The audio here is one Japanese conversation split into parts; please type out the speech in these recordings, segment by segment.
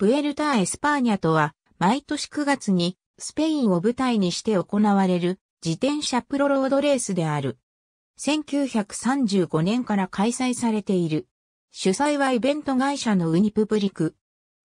ブエルター・エスパーニャとは、毎年9月にスペインを舞台にして行われる自転車プロロードレースである。1935年から開催されている。主催はイベント会社のウニプブリク。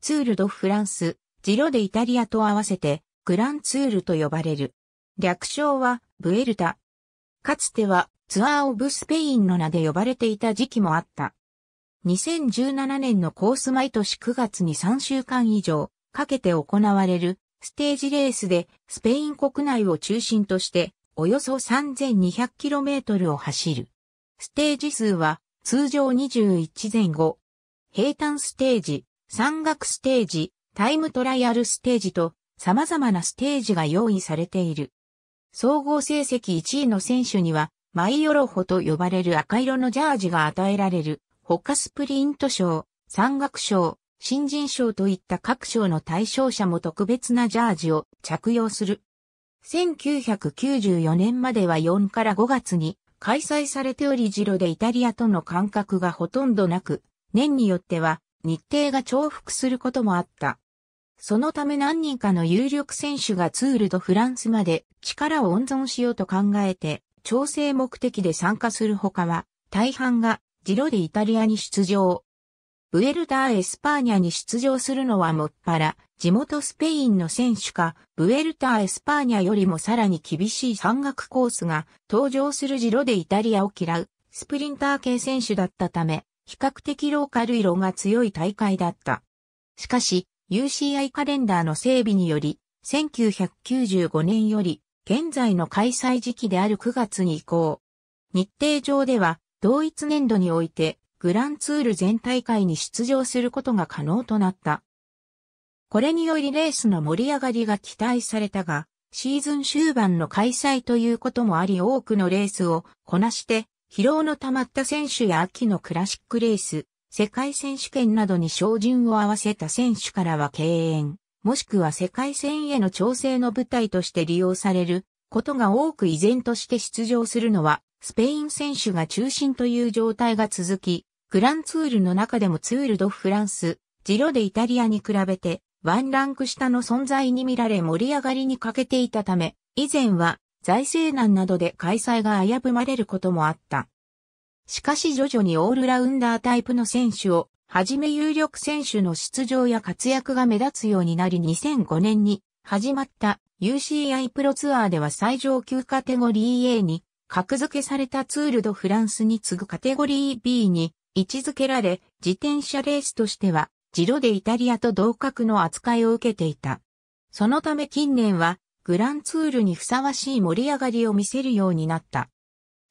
ツールド・フランス、ジロデ・イタリアと合わせてグランツールと呼ばれる。略称はブエルタ。かつてはツアーオブスペインの名で呼ばれていた時期もあった。2017年のコース毎年9月に3週間以上かけて行われるステージレースでスペイン国内を中心としておよそ 3200km を走る。ステージ数は通常21前後。平坦ステージ、山岳ステージ、タイムトライアルステージと様々なステージが用意されている。総合成績1位の選手には、マイヨロホと呼ばれる赤色のジャージが与えられる他スプリント賞、山岳賞、新人賞といった各賞の対象者も特別なジャージを着用する。1994年までは4から5月に開催されておりジロでイタリアとの間隔がほとんどなく、年によっては日程が重複することもあった。そのため何人かの有力選手がツールドフランスまで力を温存しようと考えて、調整目的で参加するほかは、大半がジロでイタリアに出場。ブエルターエスパーニャに出場するのはもっぱら、地元スペインの選手か、ブエルターエスパーニャよりもさらに厳しい山岳コースが登場するジロでイタリアを嫌う、スプリンター系選手だったため、比較的ローカル色が強い大会だった。しかし、UCI カレンダーの整備により、1995年より、現在の開催時期である9月に移行。日程上では、同一年度において、グランツール全大会に出場することが可能となった。これによりレースの盛り上がりが期待されたが、シーズン終盤の開催ということもあり多くのレースをこなして疲労の溜まった選手や秋のクラシックレース、世界選手権などに照準を合わせた選手からは敬遠、もしくは世界戦への調整の舞台として利用されることが多く依然として出場するのはスペイン選手が中心という状態が続き、グランツールの中でもツールドフランス、ジロでイタリアに比べて、ワンランク下の存在に見られ盛り上がりに欠けていたため、以前は財政難などで開催が危ぶまれることもあった。しかし徐々にオールラウンダータイプの選手を、はじめ有力選手の出場や活躍が目立つようになり2005年に始まった UCI プロツアーでは最上級カテゴリー A に格付けされたツールドフランスに次ぐカテゴリー B に位置づけられ、自転車レースとしては、ジロでイタリアと同格の扱いを受けていた。そのため近年は、グランツールにふさわしい盛り上がりを見せるようになった。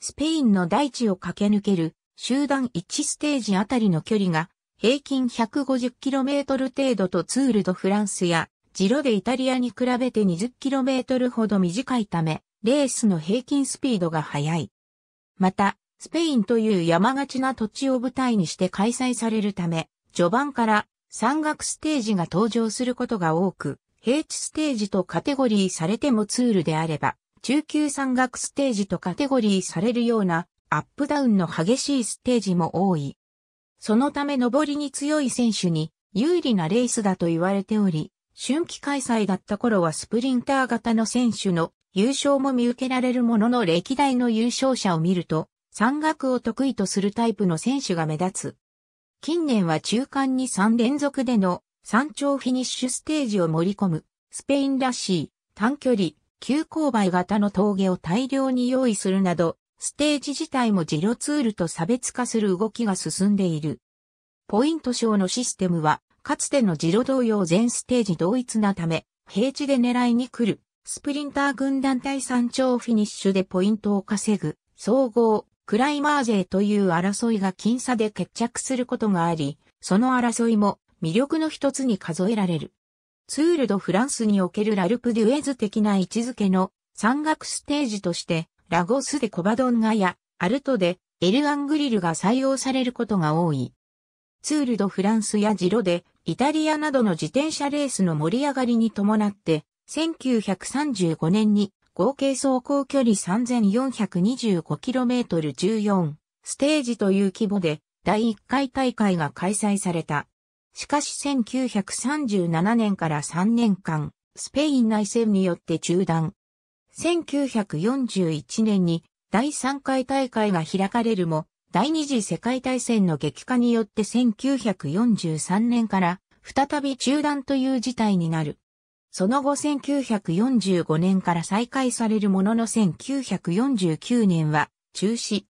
スペインの大地を駆け抜ける、集団1ステージあたりの距離が、平均 150km 程度とツールドフランスや、ジロでイタリアに比べて 20km ほど短いため、レースの平均スピードが速い。また、スペインという山がちな土地を舞台にして開催されるため、序盤から山岳ステージが登場することが多く、平地ステージとカテゴリーされてもツールであれば、中級山岳ステージとカテゴリーされるようなアップダウンの激しいステージも多い。そのため上りに強い選手に有利なレースだと言われており、春季開催だった頃はスプリンター型の選手の優勝も見受けられるものの歴代の優勝者を見ると、山岳を得意とするタイプの選手が目立つ。近年は中間に3連続での山頂フィニッシュステージを盛り込む、スペインらしい短距離、急勾配型の峠を大量に用意するなど、ステージ自体もジロツールと差別化する動きが進んでいる。ポイント賞のシステムは、かつてのジロ同様全ステージ同一なため、平地で狙いに来るスプリンター軍団体山頂フィニッシュでポイントを稼ぐ、総合、クライマー勢という争いが僅差で決着することがあり、その争いも魅力の一つに数えられる。ツールドフランスにおけるラルプデュエズ的な位置づけの山岳ステージとして、ラゴスでコバドンガやアルトでエルアングリルが採用されることが多い。ツールドフランスやジロでイタリアなどの自転車レースの盛り上がりに伴って1935年に合計走行距離 3425km14 ステージという規模で第1回大会が開催された。しかし1937年から3年間、スペイン内戦によって中断。1941年に第3回大会が開かれるも、第二次世界大戦の激化によって1943年から再び中断という事態になる。その後1945年から再開されるものの1949年は中止。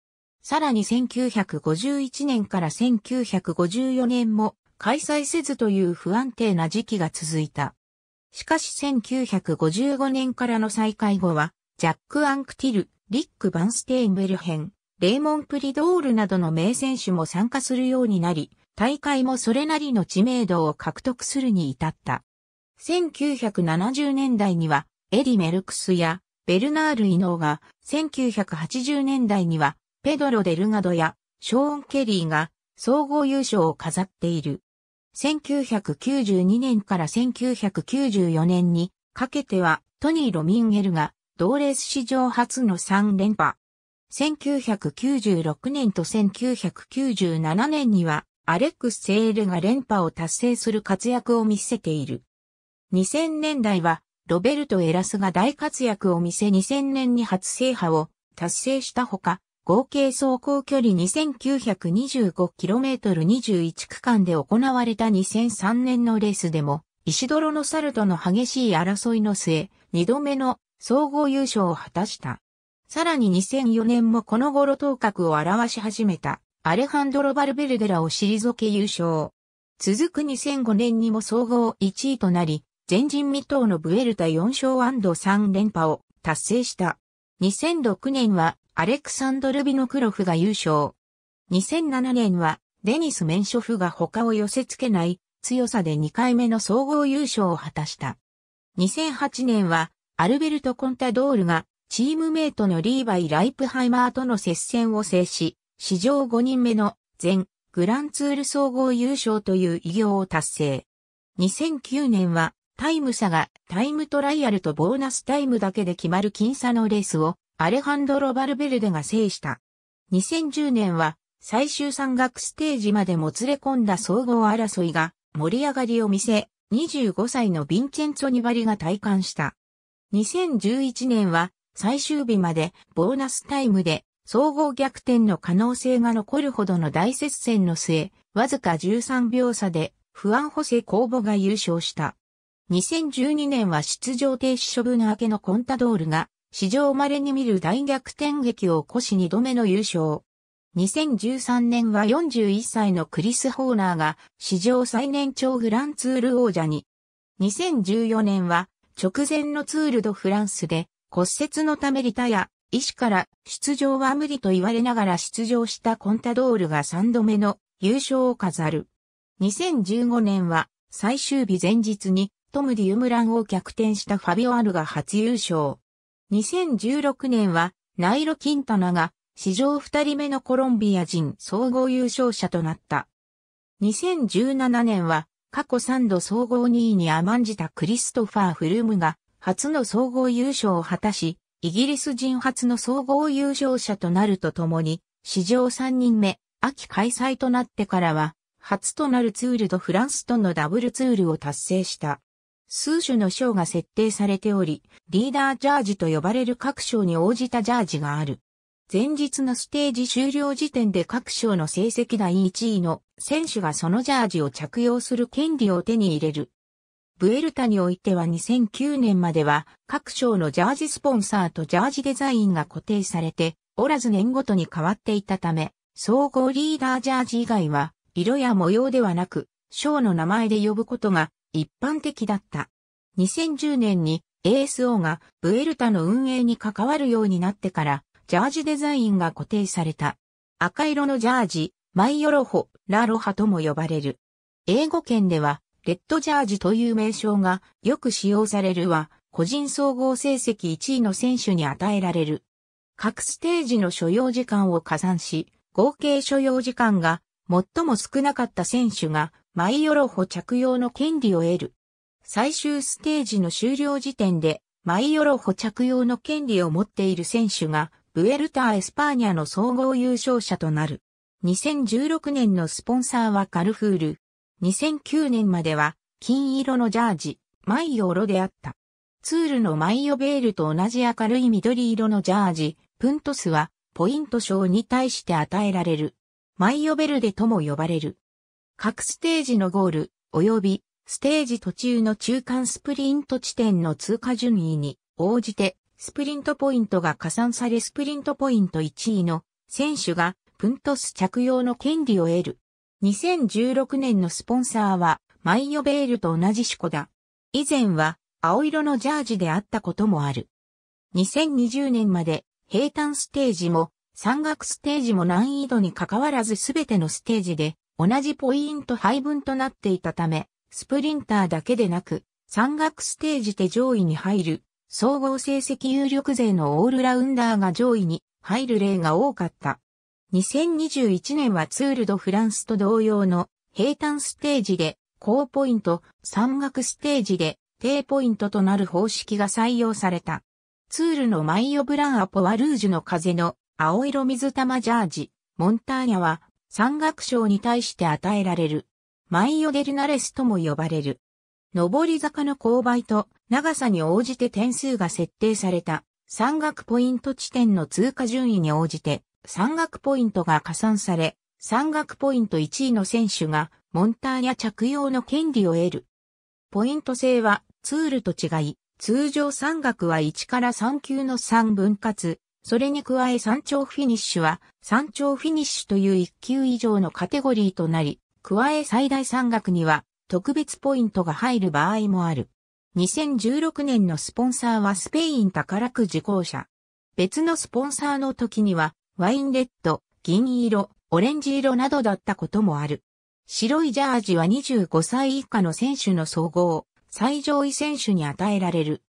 さらに1951年から1954年も開催せずという不安定な時期が続いた。しかし1955年からの再開後は、ジャック・アンクティル、リック・バンステイン・ベルヘン、レーモン・プリドールなどの名選手も参加するようになり、大会もそれなりの知名度を獲得するに至った。1970年代には、エリ・メルクスや、ベルナール・イノーが、1980年代には、ペドロ・デルガドや、ショーン・ケリーが、総合優勝を飾っている。1992年から1994年にかけてはトニー・ロミンゲルが同レース史上初の3連覇。1996年と1997年にはアレックス・セールが連覇を達成する活躍を見せている。2000年代は、ロベルト・エラスが大活躍を見せ2000年に初制覇を達成したほか、合計走行距離 2925km21 区間で行われた2003年のレースでも、石泥のサルとの激しい争いの末、2度目の総合優勝を果たした。さらに2004年もこの頃頭角を表し始めた、アレハンドロ・バルベルデラを退け優勝。続く2005年にも総合1位となり、前人未到のブエルタ4勝 &3 連覇を達成した。2006年はアレクサンドル・ビノクロフが優勝。2007年はデニス・メンショフが他を寄せ付けない強さで2回目の総合優勝を果たした。2008年はアルベルト・コンタドールがチームメイトのリーバイ・ライプハイマーとの接戦を制し、史上5人目の全グランツール総合優勝という偉業を達成。2009年はタイム差がタイムトライアルとボーナスタイムだけで決まる僅差のレースをアレハンドロ・バルベルデが制した。2010年は最終山岳ステージまでもつれ込んだ総合争いが盛り上がりを見せ、25歳のヴィンチェンツォ・ニバリが体感した。2011年は最終日までボーナスタイムで総合逆転の可能性が残るほどの大接戦の末、わずか13秒差でフアンホセ・コーボが優勝した。2012年は出場停止処分明けのコンタドールが、史上稀に見る大逆転劇を起こし2度目の優勝。2013年は41歳のクリス・ホーナーが史上最年長グランツール王者に。2014年は直前のツールドフランスで骨折のためリタや医師から出場は無理と言われながら出場したコンタドールが3度目の優勝を飾る。2015年は最終日前日にトム・ディ・ウムランを逆転したファビオ・アルが初優勝。2016年は、ナイロ・キンタナが、史上2人目のコロンビア人総合優勝者となった。2017年は、過去3度総合2位に甘んじたクリストファー・フルムが、初の総合優勝を果たし、イギリス人初の総合優勝者となるとともに、史上3人目、秋開催となってからは、初となるツールとフランスとのダブルツールを達成した。数種の章が設定されており、リーダージャージと呼ばれる各章に応じたジャージがある。前日のステージ終了時点で各章の成績第1位の選手がそのジャージを着用する権利を手に入れる。ブエルタにおいては2009年までは各章のジャージスポンサーとジャージデザインが固定されておらず年ごとに変わっていたため、総合リーダージャージ以外は色や模様ではなく、章の名前で呼ぶことが一般的だった。2010年に ASO がブエルタの運営に関わるようになってから、ジャージデザインが固定された。赤色のジャージ、マイヨロホ、ラロハとも呼ばれる。英語圏では、レッドジャージという名称がよく使用されるは、個人総合成績1位の選手に与えられる。各ステージの所要時間を加算し、合計所要時間が最も少なかった選手がマイヨロホ着用の権利を得る。最終ステージの終了時点で、マイヨロホ着用の権利を持っている選手が、ブエルタ・エスパーニャの総合優勝者となる。2016年のスポンサーはカルフール。2009年までは、金色のジャージ、マイヨロであった。ツールのマイヨベールと同じ明るい緑色のジャージ、プントスは、ポイント賞に対して与えられる。マイヨベルデとも呼ばれる。各ステージのゴール、及びステージ途中の中間スプリント地点の通過順位に応じて、スプリントポイントが加算されスプリントポイント1位の選手がプントス着用の権利を得る。2016年のスポンサーはマイヨベールと同じシコだ。以前は青色のジャージであったこともある。2020年まで平坦ステージも山岳ステージも難易度に関わらずすべてのステージで同じポイント配分となっていたため、スプリンターだけでなく、山岳ステージで上位に入る、総合成績有力勢のオールラウンダーが上位に入る例が多かった。2021年はツール・ド・フランスと同様の平坦ステージで高ポイント、山岳ステージで低ポイントとなる方式が採用された。ツールのマイオブラン・アポワルージュの風の青色水玉ジャージ、モンターニャは山岳賞に対して与えられる。マイオデルナレスとも呼ばれる。上り坂の勾配と長さに応じて点数が設定された山岳ポイント地点の通過順位に応じて山岳ポイントが加算され、山岳ポイント1位の選手がモンターニャ着用の権利を得る。ポイント制はツールと違い、通常山岳は1から3級の3分割、それに加え山頂フィニッシュは、山頂フィニッシュという1級以上のカテゴリーとなり、加え最大山岳には、特別ポイントが入る場合もある。2016年のスポンサーはスペイン宝くじ公社。別のスポンサーの時には、ワインレッド、銀色、オレンジ色などだったこともある。白いジャージは25歳以下の選手の総合、最上位選手に与えられる。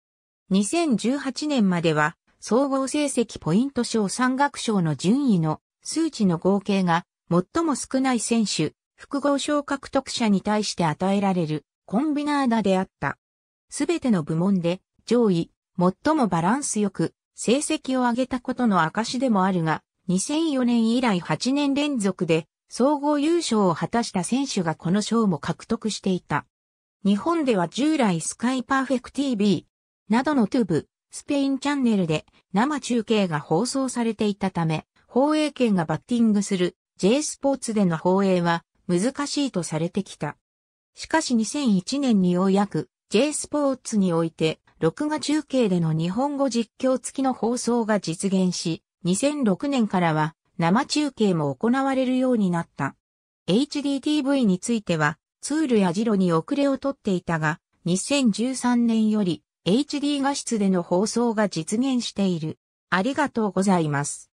2018年までは総合成績ポイント賞三学賞の順位の数値の合計が最も少ない選手、複合賞獲得者に対して与えられるコンビナーダであった。すべての部門で上位、最もバランスよく成績を上げたことの証でもあるが、2004年以来8年連続で総合優勝を果たした選手がこの賞も獲得していた。日本では従来スカイパーフェク TV などのトゥブ、スペインチャンネルで生中継が放送されていたため、放映権がバッティングする J スポーツでの放映は難しいとされてきた。しかし2001年にようやく J スポーツにおいて録画中継での日本語実況付きの放送が実現し、2006年からは生中継も行われるようになった。HDTV についてはツールやジロに遅れをとっていたが、2013年より HD 画質での放送が実現している。ありがとうございます。